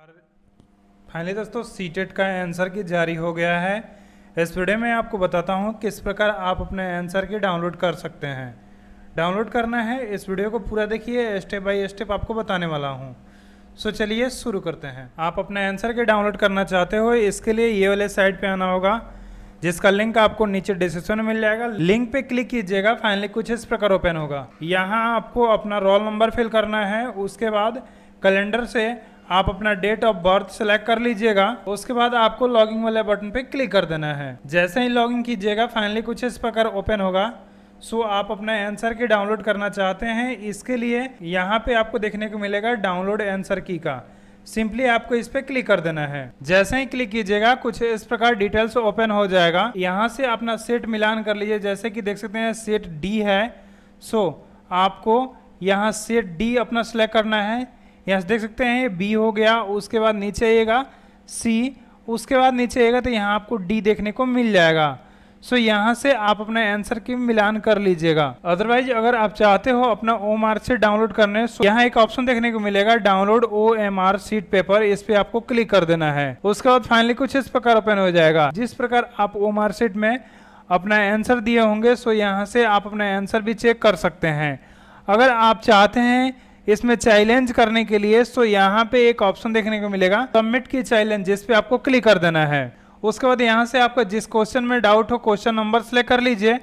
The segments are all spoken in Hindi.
और फाइनली दोस्तों सीटेट का आंसर की जारी हो गया है इस वीडियो में आपको बताता हूँ किस प्रकार आप अपने आंसर की डाउनलोड कर सकते हैं डाउनलोड करना है इस वीडियो को पूरा देखिए स्टेप बाय स्टेप आपको बताने वाला हूँ सो चलिए शुरू करते हैं आप अपने आंसर के डाउनलोड करना चाहते हो इसके लिए ये वाले साइट पे आना होगा जिसका लिंक आपको नीचे डिस्क्रिप्शन में मिल जाएगा लिंक पे क्लिक कीजिएगा फाइनली कुछ इस प्रकार ओपन होगा यहाँ आपको अपना रोल नंबर फिल करना है उसके बाद कैलेंडर से आप अपना डेट ऑफ बर्थ सेलेक्ट कर लीजिएगा उसके बाद आपको लॉगिंग वाले बटन पे क्लिक कर देना है जैसे ही लॉगिंग कीजिएगा फाइनली कुछ इस प्रकार ओपन होगा सो so, आप अपना आंसर की डाउनलोड करना चाहते हैं इसके लिए यहाँ पे आपको देखने को मिलेगा डाउनलोड आंसर की का सिंपली आपको इस पे क्लिक कर देना है जैसे ही क्लिक कीजिएगा कुछ इस प्रकार डिटेल्स ओपन हो जाएगा यहाँ से अपना सेट मिलान कर लीजिए जैसे कि देख सकते हैं सेट डी है सो so, आपको यहाँ सेट डी अपना सेलेक्ट करना है यहाँ से देख सकते हैं ये बी हो गया उसके बाद नीचे आइएगा सी उसके बाद नीचे आएगा तो यहाँ आपको डी देखने को मिल जाएगा सो so, यहाँ से आप अपना आंसर की मिलान कर लीजिएगा अदरवाइज अगर आप चाहते हो अपना O M R sheet download करने so, यहाँ एक ऑप्शन देखने को मिलेगा download O M R sheet paper इस पे आपको क्लिक कर देना है उसके बाद फाइनली कुछ इस प्रकार ओपन हो जाएगा जिस प्रकार आप ओ एम आर सीट में अपना आंसर दिए होंगे सो so यहाँ से आप अपना आंसर भी चेक कर सकते हैं अगर आप चाहते हैं इसमें चैलेंज करने के लिए सो यहाँ पे एक ऑप्शन देखने को मिलेगा सबमिट की चैलेंज जिस पे आपको क्लिक कर देना है उसके बाद यहाँ से आपका जिस क्वेश्चन में डाउट हो क्वेश्चन नंबर सेलेक्ट कर लीजिए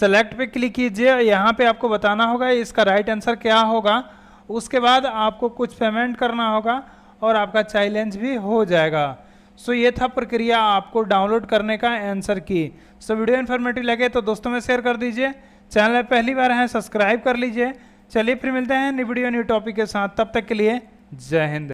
सेलेक्ट पे क्लिक कीजिए यहाँ पे आपको बताना होगा इसका राइट आंसर क्या होगा उसके बाद आपको कुछ पेमेंट करना होगा और आपका चैलेंज भी हो जाएगा सो ये था प्रक्रिया आपको डाउनलोड करने का आंसर की सो वीडियो इन्फॉर्मेटिव लगे तो दोस्तों में शेयर कर दीजिए चैनल पहली बार है सब्सक्राइब कर लीजिए चलिए फिर मिलते हैं न्यू वीडियो न्यू टॉपिक के साथ तब तक के लिए जय हिंद